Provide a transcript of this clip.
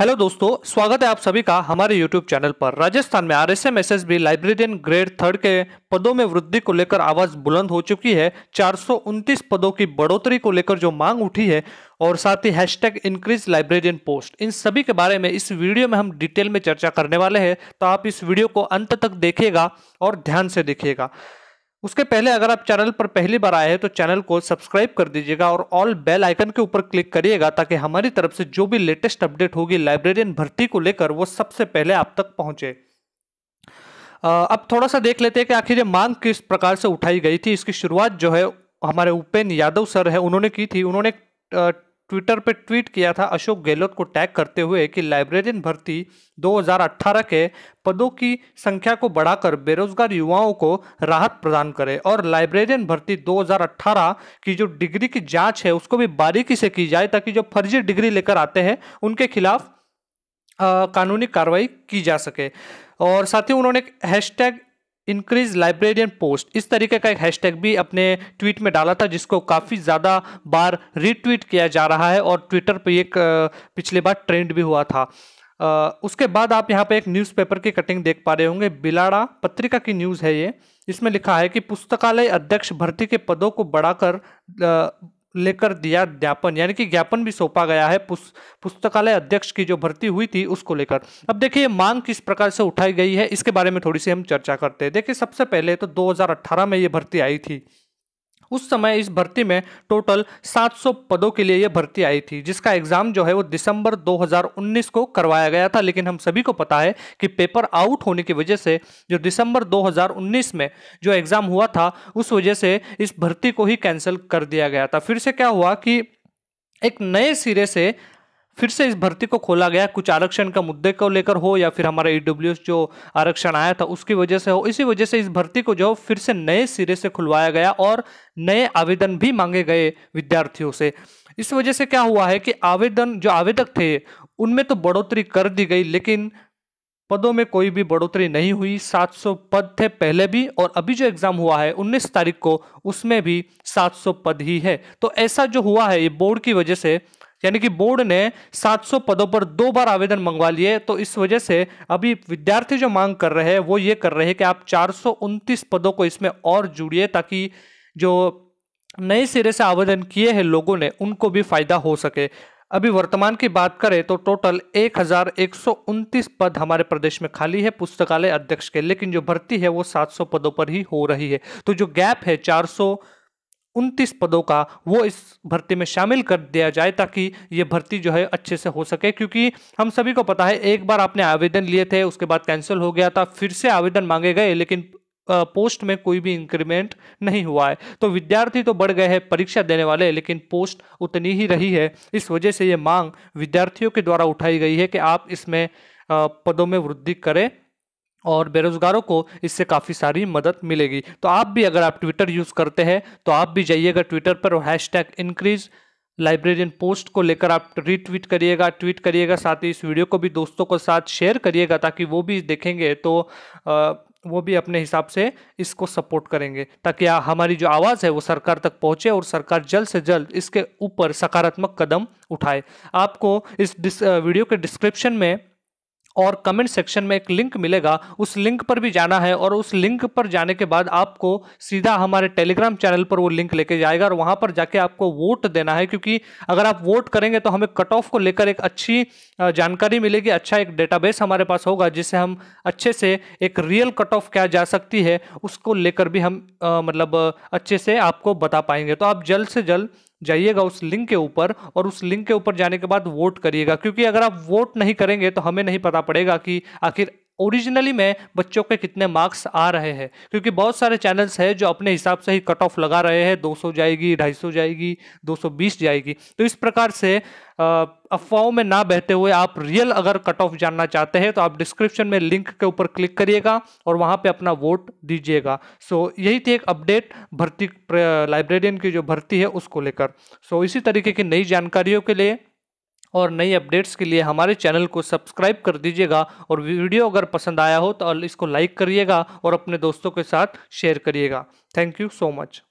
hello दोस्तों स्वागत है आप सभी का हमारे यूट्यूब चैनल पर राजस्थान में R S M S S B librarian grade third के पदों में वृद्धि को लेकर आवाज़ बुलंद हो चुकी है चार पदों की बढ़ोतरी को लेकर जो मांग उठी है और साथ ही हैशटैग इंक्रीज लाइब्रेरियन पोस्ट इन सभी के बारे में इस वीडियो में हम डिटेल में चर्चा करने वाले हैं तो आप इस वीडियो को अंत तक देखिएगा और ध्यान से देखिएगा उसके पहले अगर आप चैनल पर पहली बार आए हैं तो चैनल को सब्सक्राइब कर दीजिएगा और ऑल बेल आइकन के ऊपर क्लिक करिएगा ताकि हमारी तरफ से जो भी लेटेस्ट अपडेट होगी लाइब्रेरियन भर्ती को लेकर वो सबसे पहले आप तक पहुंचे अब थोड़ा सा देख लेते हैं कि आखिर ये मांग किस प्रकार से उठाई गई थी इसकी शुरुआत जो है हमारे उपेन यादव सर है उन्होंने की थी उन्होंने ट्विटर पर ट्वीट किया था अशोक गहलोत को टैग करते हुए कि लाइब्रेरियन भर्ती 2018 के पदों की संख्या को बढ़ाकर बेरोजगार युवाओं को राहत प्रदान करे और लाइब्रेरियन भर्ती 2018 की जो डिग्री की जांच है उसको भी बारीकी से की जाए ताकि जो फर्जी डिग्री लेकर आते हैं उनके खिलाफ आ, कानूनी कार्रवाई की जा सके और साथ ही उन्होंने हैशटैग इंक्रीज लाइब्रेरियन पोस्ट इस तरीके का एक हैशटैग भी अपने ट्वीट में डाला था जिसको काफ़ी ज़्यादा बार रीट्वीट किया जा रहा है और ट्विटर पर एक पिछले बार ट्रेंड भी हुआ था उसके बाद आप यहाँ पे एक न्यूज़पेपर की कटिंग देख पा रहे होंगे बिलाड़ा पत्रिका की न्यूज़ है ये इसमें लिखा है कि पुस्तकालय अध्यक्ष भर्ती के पदों को बढ़ाकर लेकर दिया ज्ञापन यानी कि ज्ञापन भी सौंपा गया है पुस्तकालय अध्यक्ष की जो भर्ती हुई थी उसको लेकर अब देखिए मांग किस प्रकार से उठाई गई है इसके बारे में थोड़ी सी हम चर्चा करते हैं देखिए सबसे पहले तो 2018 में ये भर्ती आई थी उस समय इस भर्ती में टोटल 700 पदों के लिए यह भर्ती आई थी जिसका एग्जाम जो है वो दिसंबर 2019 को करवाया गया था लेकिन हम सभी को पता है कि पेपर आउट होने की वजह से जो दिसंबर 2019 में जो एग्जाम हुआ था उस वजह से इस भर्ती को ही कैंसिल कर दिया गया था फिर से क्या हुआ कि एक नए सिरे से फिर से इस भर्ती को खोला गया कुछ आरक्षण का मुद्दे को लेकर हो या फिर हमारा ई जो आरक्षण आया था उसकी वजह से हो इसी वजह से इस भर्ती को जो फिर से नए सिरे से खुलवाया गया और नए आवेदन भी मांगे गए विद्यार्थियों से इस वजह से क्या हुआ है कि आवेदन जो आवेदक थे उनमें तो बढ़ोतरी कर दी गई लेकिन पदों में कोई भी बढ़ोतरी नहीं हुई 700 पद थे पहले भी और अभी जो एग्ज़ाम हुआ है 19 तारीख को उसमें भी 700 पद ही है तो ऐसा जो हुआ है ये बोर्ड की वजह से यानी कि बोर्ड ने 700 पदों पर दो बार आवेदन मंगवा लिए तो इस वजह से अभी विद्यार्थी जो मांग कर रहे हैं वो ये कर रहे हैं कि आप चार पदों को इसमें और जुड़िए ताकि जो नए सिरे से आवेदन किए हैं लोगों ने उनको भी फायदा हो सके अभी वर्तमान की बात करें तो टोटल एक पद हमारे प्रदेश में खाली है पुस्तकालय अध्यक्ष के लेकिन जो भर्ती है वो 700 पदों पर ही हो रही है तो जो गैप है 400 उनतीस पदों का वो इस भर्ती में शामिल कर दिया जाए ताकि ये भर्ती जो है अच्छे से हो सके क्योंकि हम सभी को पता है एक बार आपने आवेदन लिए थे उसके बाद कैंसिल हो गया था फिर से आवेदन मांगे गए लेकिन पोस्ट में कोई भी इंक्रीमेंट नहीं हुआ है तो विद्यार्थी तो बढ़ गए हैं परीक्षा देने वाले लेकिन पोस्ट उतनी ही रही है इस वजह से ये मांग विद्यार्थियों के द्वारा उठाई गई है कि आप इसमें पदों में वृद्धि करें और बेरोज़गारों को इससे काफ़ी सारी मदद मिलेगी तो आप भी अगर आप ट्विटर यूज़ करते हैं तो आप भी जाइएगा ट्विटर पर hashtag increase librarian post को लेकर आप रीट्वीट करिएगा ट्वीट करिएगा साथ ही इस वीडियो को भी दोस्तों के साथ शेयर करिएगा ताकि वो भी देखेंगे तो आ, वो भी अपने हिसाब से इसको सपोर्ट करेंगे ताकि हमारी जो आवाज़ है वो सरकार तक पहुंचे और सरकार जल्द से जल्द इसके ऊपर सकारात्मक कदम उठाए आपको इस वीडियो के डिस्क्रिप्शन में और कमेंट सेक्शन में एक लिंक मिलेगा उस लिंक पर भी जाना है और उस लिंक पर जाने के बाद आपको सीधा हमारे टेलीग्राम चैनल पर वो लिंक लेके जाएगा और वहाँ पर जाके आपको वोट देना है क्योंकि अगर आप वोट करेंगे तो हमें कट ऑफ को लेकर एक अच्छी जानकारी मिलेगी अच्छा एक डेटाबेस हमारे पास होगा जिससे हम अच्छे से एक रियल कट ऑफ क्या जा सकती है उसको लेकर भी हम आ, मतलब अच्छे से आपको बता पाएंगे तो आप जल्द से जल्द जाइएगा उस लिंक के ऊपर और उस लिंक के ऊपर जाने के बाद वोट करिएगा क्योंकि अगर आप वोट नहीं करेंगे तो हमें नहीं पता पड़ेगा कि आखिर ओरिजिनली में बच्चों के कितने मार्क्स आ रहे हैं क्योंकि बहुत सारे चैनल्स हैं जो अपने हिसाब से ही कट ऑफ लगा रहे हैं 200 जाएगी 250 जाएगी 220 जाएगी तो इस प्रकार से अफवाहों में ना बहते हुए आप रियल अगर कट ऑफ जानना चाहते हैं तो आप डिस्क्रिप्शन में लिंक के ऊपर क्लिक करिएगा और वहाँ पर अपना वोट दीजिएगा सो so, यही थी एक अपडेट भर्ती लाइब्रेरियन की जो भर्ती है उसको लेकर सो so, इसी तरीके की नई जानकारियों के लिए और नई अपडेट्स के लिए हमारे चैनल को सब्सक्राइब कर दीजिएगा और वीडियो अगर पसंद आया हो तो इसको लाइक करिएगा और अपने दोस्तों के साथ शेयर करिएगा थैंक यू सो मच